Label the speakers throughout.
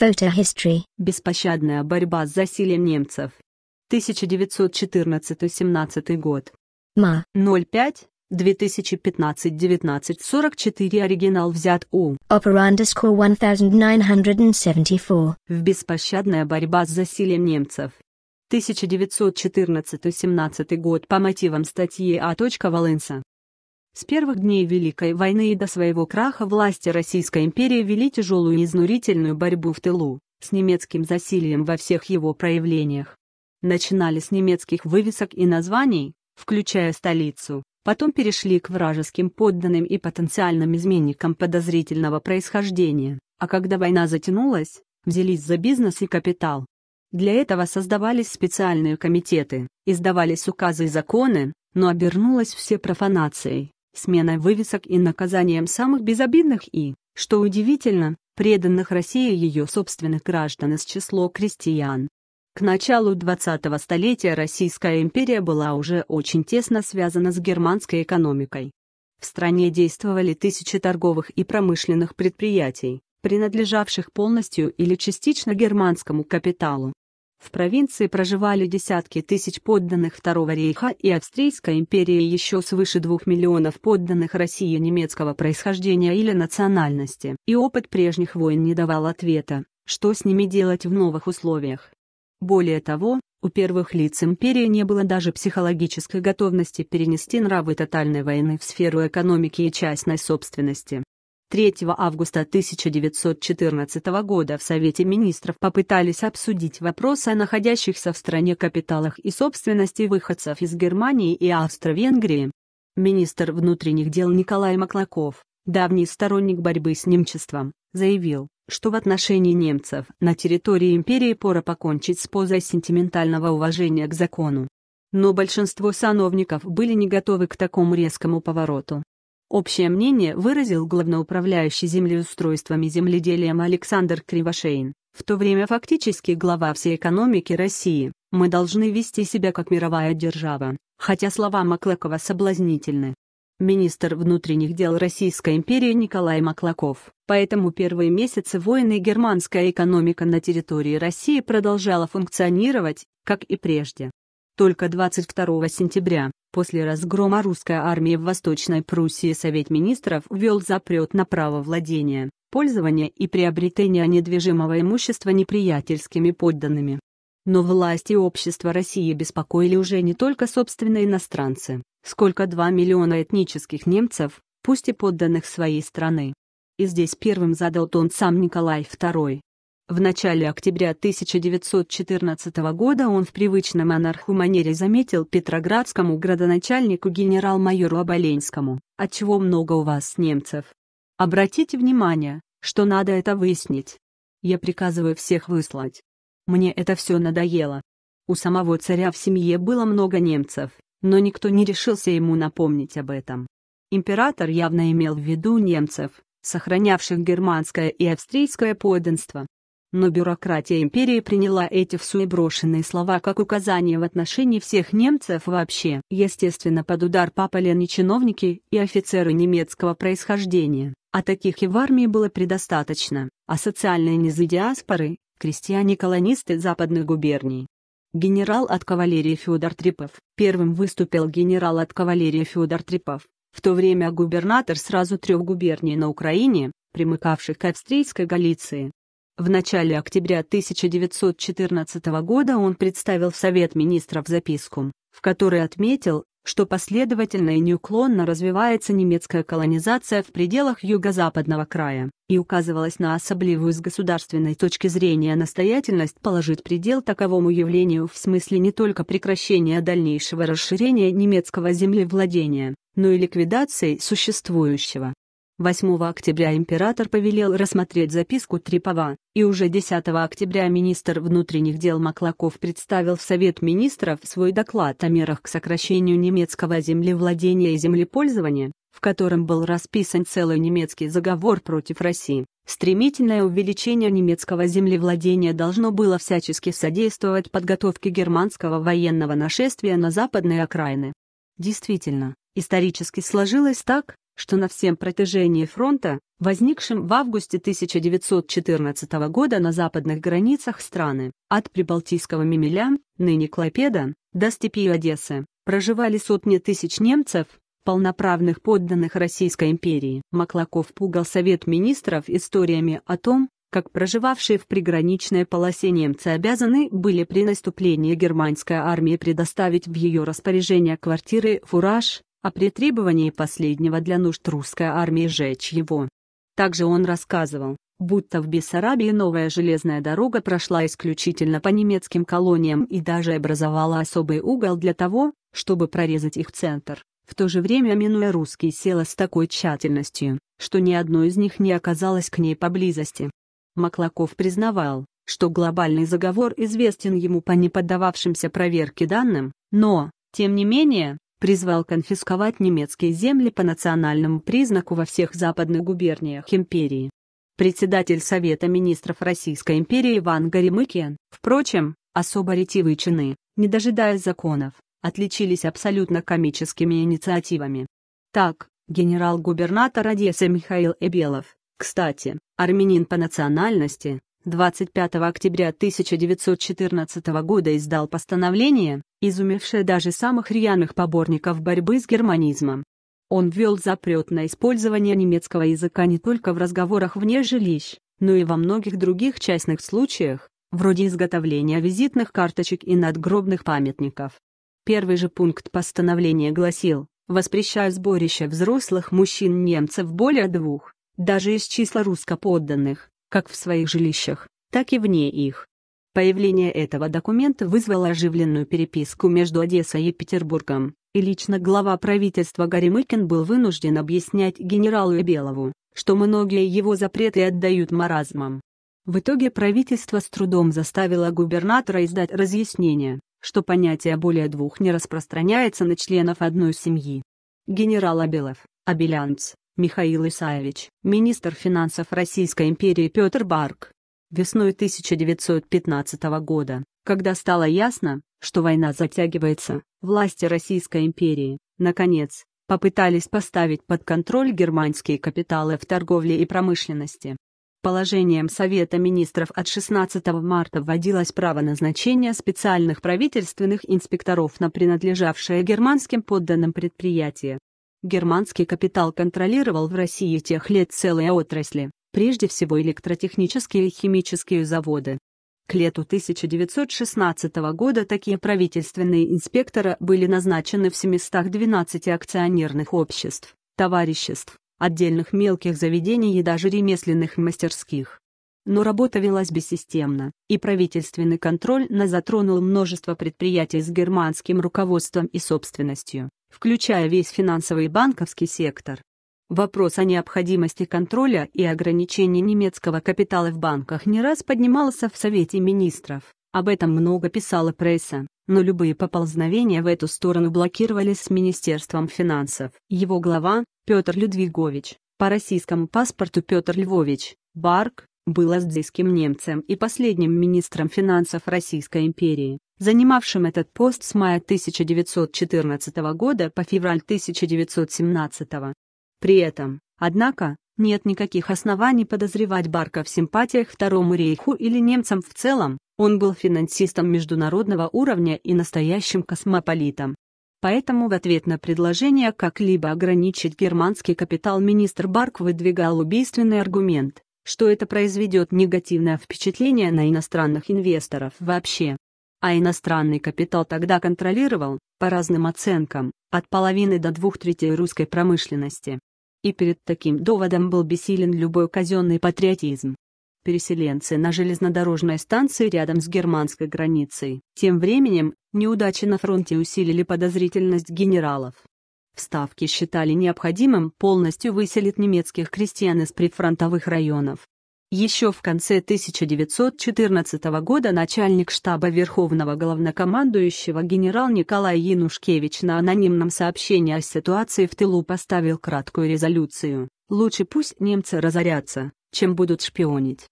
Speaker 1: Photo history. Беспощадная борьба с засилием немцев. 1914-17 год. Ма. 05. 2015-1944 оригинал взят у Opera 1974 в «Беспощадная борьба с засилием немцев». 1914-17 год по мотивам статьи А. Волынса. С первых дней Великой войны и до своего краха власти Российской империи вели тяжелую и изнурительную борьбу в тылу, с немецким засилием во всех его проявлениях. Начинали с немецких вывесок и названий, включая столицу, потом перешли к вражеским подданным и потенциальным изменникам подозрительного происхождения, а когда война затянулась, взялись за бизнес и капитал. Для этого создавались специальные комитеты, издавались указы и законы, но обернулось все профанацией сменой вывесок и наказанием самых безобидных и, что удивительно, преданных России ее собственных граждан из число крестьян. К началу 20-го столетия Российская империя была уже очень тесно связана с германской экономикой. В стране действовали тысячи торговых и промышленных предприятий, принадлежавших полностью или частично германскому капиталу. В провинции проживали десятки тысяч подданных Второго рейха и Австрийской империи и еще свыше двух миллионов подданных России немецкого происхождения или национальности. И опыт прежних войн не давал ответа, что с ними делать в новых условиях. Более того, у первых лиц империи не было даже психологической готовности перенести нравы тотальной войны в сферу экономики и частной собственности. 3 августа 1914 года в Совете министров попытались обсудить вопросы о находящихся в стране капиталах и собственности выходцев из Германии и Австро-Венгрии. Министр внутренних дел Николай Маклаков, давний сторонник борьбы с немчеством, заявил, что в отношении немцев на территории империи пора покончить с позой сентиментального уважения к закону. Но большинство сановников были не готовы к такому резкому повороту. Общее мнение выразил главноуправляющий землеустройством и земледелием Александр Кривошеин, в то время фактически глава всей экономики России. Мы должны вести себя как мировая держава, хотя слова Маклакова соблазнительны. Министр внутренних дел Российской империи Николай Маклаков. Поэтому первые месяцы войны германская экономика на территории России продолжала функционировать, как и прежде. Только 22 сентября После разгрома русской армии в Восточной Пруссии Совет Министров ввел запрет на право владения, пользования и приобретения недвижимого имущества неприятельскими подданными. Но власти и общество России беспокоили уже не только собственные иностранцы, сколько 2 миллиона этнических немцев, пусть и подданных своей страны. И здесь первым задал тон сам Николай II. В начале октября 1914 года он в привычном анарху манере заметил петроградскому градоначальнику генерал-майору Оболенскому, «Отчего много у вас немцев? Обратите внимание, что надо это выяснить. Я приказываю всех выслать. Мне это все надоело». У самого царя в семье было много немцев, но никто не решился ему напомнить об этом. Император явно имел в виду немцев, сохранявших германское и австрийское подданство но бюрократия империи приняла эти брошенные слова как указание в отношении всех немцев вообще. Естественно, под удар попали не чиновники и офицеры немецкого происхождения, а таких и в армии было предостаточно, а социальные низы диаспоры – крестьяне-колонисты западных губерний. Генерал от кавалерии Федор Трипов. Первым выступил генерал от кавалерии Федор Трипов, в то время губернатор сразу трех губерний на Украине, примыкавших к австрийской Галиции, в начале октября 1914 года он представил в Совет министров записку, в которой отметил, что последовательно и неуклонно развивается немецкая колонизация в пределах юго-западного края, и указывалось на особливую с государственной точки зрения настоятельность положить предел таковому явлению в смысле не только прекращения дальнейшего расширения немецкого землевладения, но и ликвидации существующего. 8 октября император повелел рассмотреть записку Трипова, и уже 10 октября министр внутренних дел Маклаков представил в Совет министров свой доклад о мерах к сокращению немецкого землевладения и землепользования, в котором был расписан целый немецкий заговор против России. Стремительное увеличение немецкого землевладения должно было всячески содействовать подготовке германского военного нашествия на западные окраины. Действительно, исторически сложилось так, что на всем протяжении фронта, возникшем в августе 1914 года на западных границах страны, от Прибалтийского Мемеля, ныне Клопеда, до степи Одессы, проживали сотни тысяч немцев, полноправных подданных Российской империи. Маклаков пугал Совет министров историями о том, как проживавшие в приграничной полосе немцы обязаны были при наступлении германской армии предоставить в ее распоряжение квартиры, фураж, а при требовании последнего для нужд русской армии сжечь его. Также он рассказывал, будто в Бессарабии новая железная дорога прошла исключительно по немецким колониям и даже образовала особый угол для того, чтобы прорезать их центр, в то же время минуя русские села с такой тщательностью, что ни одно из них не оказалось к ней поблизости. Маклаков признавал, что глобальный заговор известен ему по неподдававшимся проверке данным, но, тем не менее, призвал конфисковать немецкие земли по национальному признаку во всех западных губерниях империи. Председатель Совета министров Российской империи Иван Гаремыкин, впрочем, особо ретивые чины, не дожидаясь законов, отличились абсолютно комическими инициативами. Так, генерал-губернатор Одессы Михаил Эбелов, кстати, армянин по национальности, 25 октября 1914 года издал постановление, изумившее даже самых рьяных поборников борьбы с германизмом. Он ввел запрет на использование немецкого языка не только в разговорах вне жилищ, но и во многих других частных случаях, вроде изготовления визитных карточек и надгробных памятников. Первый же пункт постановления гласил, воспрещая сборище взрослых мужчин-немцев более двух, даже из числа русско-подданных, как в своих жилищах, так и вне их. Появление этого документа вызвало оживленную переписку между Одессой и Петербургом, и лично глава правительства Горемыкин был вынужден объяснять генералу Белову, что многие его запреты отдают маразмам. В итоге правительство с трудом заставило губернатора издать разъяснение, что понятие более двух не распространяется на членов одной семьи. Генерал Абелов, Абелянц, Михаил Исаевич, министр финансов Российской империи Петр Барк. Весной 1915 года, когда стало ясно, что война затягивается, власти Российской империи, наконец, попытались поставить под контроль германские капиталы в торговле и промышленности. Положением Совета министров от 16 марта вводилось право назначения специальных правительственных инспекторов на принадлежавшее германским подданным предприятия. Германский капитал контролировал в России тех лет целые отрасли, прежде всего электротехнические и химические заводы. К лету 1916 года такие правительственные инспекторы были назначены в 712 акционерных обществ, товариществ, отдельных мелких заведений и даже ремесленных мастерских. Но работа велась бессистемно, и правительственный контроль на затронул множество предприятий с германским руководством и собственностью, включая весь финансовый и банковский сектор, вопрос о необходимости контроля и ограничении немецкого капитала в банках не раз поднимался в Совете министров. Об этом много писала пресса, но любые поползновения в эту сторону блокировались с Министерством финансов. Его глава, Петр Людвигович, по российскому паспорту Петр Львович, Барк, был аздейским немцем и последним министром финансов Российской империи, занимавшим этот пост с мая 1914 года по февраль 1917. При этом, однако, нет никаких оснований подозревать Барка в симпатиях Второму рейху или немцам в целом, он был финансистом международного уровня и настоящим космополитом. Поэтому в ответ на предложение как-либо ограничить германский капитал министр Барк выдвигал убийственный аргумент что это произведет негативное впечатление на иностранных инвесторов вообще. А иностранный капитал тогда контролировал, по разным оценкам, от половины до двух третей русской промышленности. И перед таким доводом был бессилен любой казенный патриотизм. Переселенцы на железнодорожной станции рядом с германской границей. Тем временем, неудачи на фронте усилили подозрительность генералов. Вставки считали необходимым полностью выселить немецких крестьян из прифронтовых районов. Еще в конце 1914 года начальник штаба Верховного главнокомандующего генерал Николай Янушкевич на анонимном сообщении о ситуации в тылу поставил краткую резолюцию «Лучше пусть немцы разорятся, чем будут шпионить».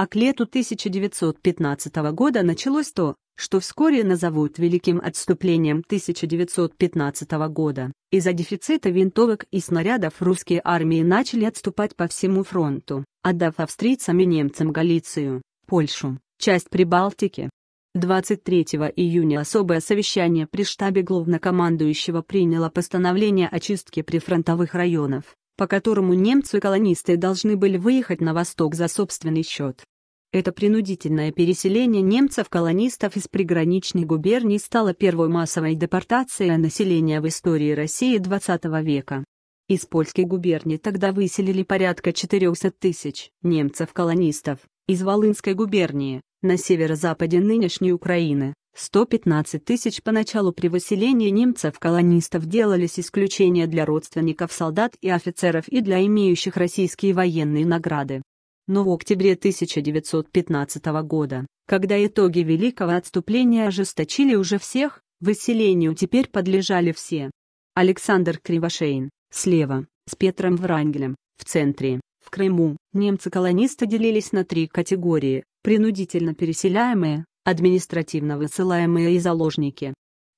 Speaker 1: А к лету 1915 года началось то, что вскоре назовут Великим отступлением 1915 года. Из-за дефицита винтовок и снарядов русские армии начали отступать по всему фронту, отдав австрийцам и немцам Галицию, Польшу, часть Прибалтики. 23 июня особое совещание при штабе главнокомандующего приняло постановление о чистке прифронтовых районов, по которому немцы и колонисты должны были выехать на восток за собственный счет. Это принудительное переселение немцев-колонистов из приграничной губернии стало первой массовой депортацией населения в истории России XX века. Из польской губернии тогда выселили порядка 400 тысяч немцев-колонистов, из Волынской губернии, на северо-западе нынешней Украины, 115 тысяч поначалу при выселении немцев-колонистов делались исключения для родственников солдат и офицеров и для имеющих российские военные награды. Но в октябре 1915 года, когда итоги Великого отступления ожесточили уже всех, выселению теперь подлежали все. Александр Кривошеин, слева, с Петром Врангелем, в центре, в Крыму. Немцы-колонисты делились на три категории – принудительно переселяемые, административно высылаемые и заложники.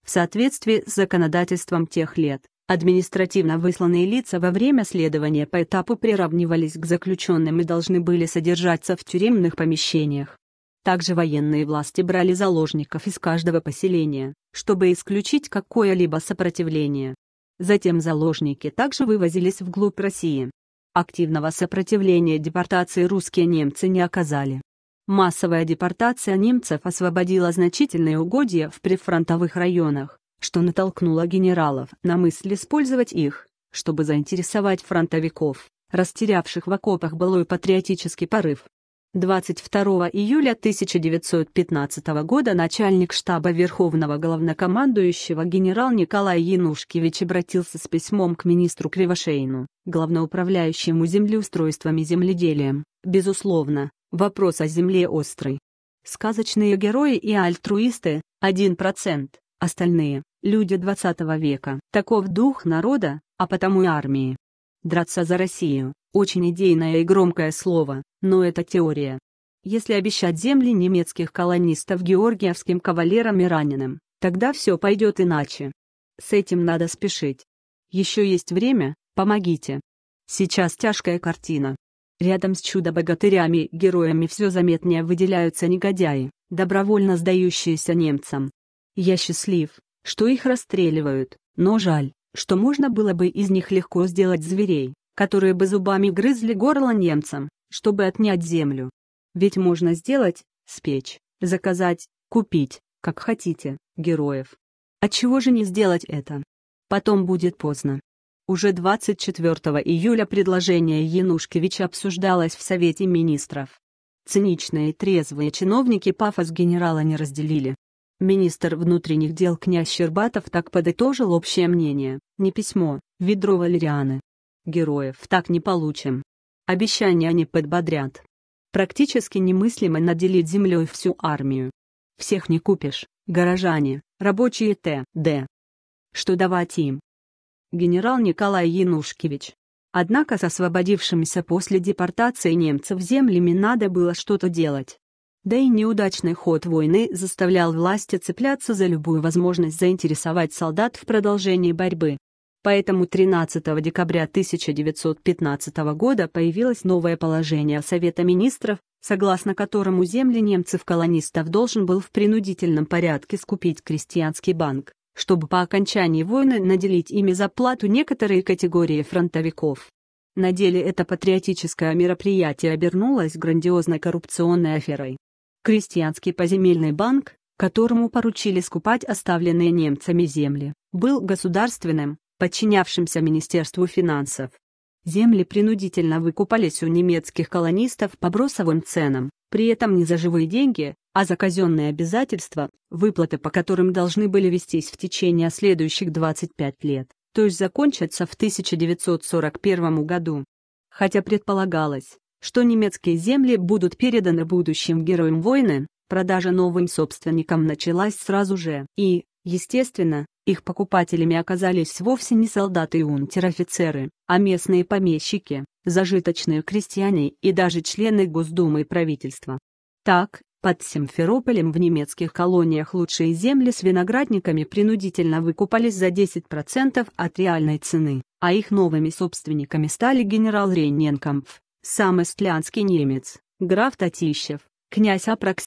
Speaker 1: В соответствии с законодательством тех лет, административно высланные лица во время следования по этапу приравнивались к заключенным и должны были содержаться в тюремных помещениях. Также военные власти брали заложников из каждого поселения, чтобы исключить какое-либо сопротивление. Затем заложники также вывозились вглубь России. Активного сопротивления депортации русские немцы не оказали. Массовая депортация немцев освободила значительные угодья в прифронтовых районах, что натолкнуло генералов на мысль использовать их, чтобы заинтересовать фронтовиков, растерявших в окопах былой патриотический порыв. 22 июля 1915 года начальник штаба Верховного Главнокомандующего генерал Николай Янушкевич обратился с письмом к министру Кривошейну, главноуправляющему землеустройством и земледелием. Безусловно, Вопрос о земле острый. Сказочные герои и альтруисты – 1%, остальные – люди 20 века. Таков дух народа, а потому и армии. Драться за Россию – очень идейное и громкое слово, но это теория. Если обещать земли немецких колонистов георгиевским кавалерам и раненым, тогда все пойдет иначе. С этим надо спешить. Еще есть время, помогите. Сейчас тяжкая картина. Рядом с чудо-богатырями, героями все заметнее выделяются негодяи, добровольно сдающиеся немцам. Я счастлив, что их расстреливают, но жаль, что можно было бы из них легко сделать зверей, которые бы зубами грызли горло немцам, чтобы отнять землю. Ведь можно сделать, спечь, заказать, купить, как хотите, героев. Отчего а же не сделать это? Потом будет поздно. Уже 24 июля предложение Янушкевича обсуждалось в Совете министров. Циничные и трезвые чиновники пафос генерала не разделили. Министр внутренних дел князь Щербатов так подытожил общее мнение, не письмо, ведро валерианы. Героев так не получим. Обещания не подбодрят. Практически немыслимо наделить землей всю армию. Всех не купишь, горожане, рабочие т.д. Что давать им? генерал Николай Янушкевич. Однако с освободившимися после депортации немцев землями надо было что-то делать. Да и неудачный ход войны заставлял власти цепляться за любую возможность заинтересовать солдат в продолжении борьбы. Поэтому 13 декабря 1915 года появилось новое положение Совета министров, согласно которому земли немцев-колонистов должен был в принудительном порядке скупить крестьянский банк чтобы по окончании войны наделить ими за некоторые категории фронтовиков. На деле это патриотическое мероприятие обернулось грандиозной коррупционной аферой. Крестьянский поземельный банк, которому поручили скупать оставленные немцами земли, был государственным, подчинявшимся Министерству финансов, Земли принудительно выкупались у немецких колонистов по бросовым ценам, при этом не за живые деньги, а за казенные обязательства, выплаты по которым должны были вестись в течение следующих 25 лет, то есть закончатся в 1941 году. Хотя предполагалось, что немецкие земли будут переданы будущим героям войны, продажа новым собственникам началась сразу же, и, естественно, их покупателями оказались вовсе не солдаты и унтер-офицеры, а местные помещики, зажиточные крестьяне и даже члены Госдумы и правительства. Так, под Симферополем в немецких колониях лучшие земли с виноградниками принудительно выкупались за 10% от реальной цены, а их новыми собственниками стали генерал Рейненкампф, сам истлянский немец, граф Татищев, князь Апрокс.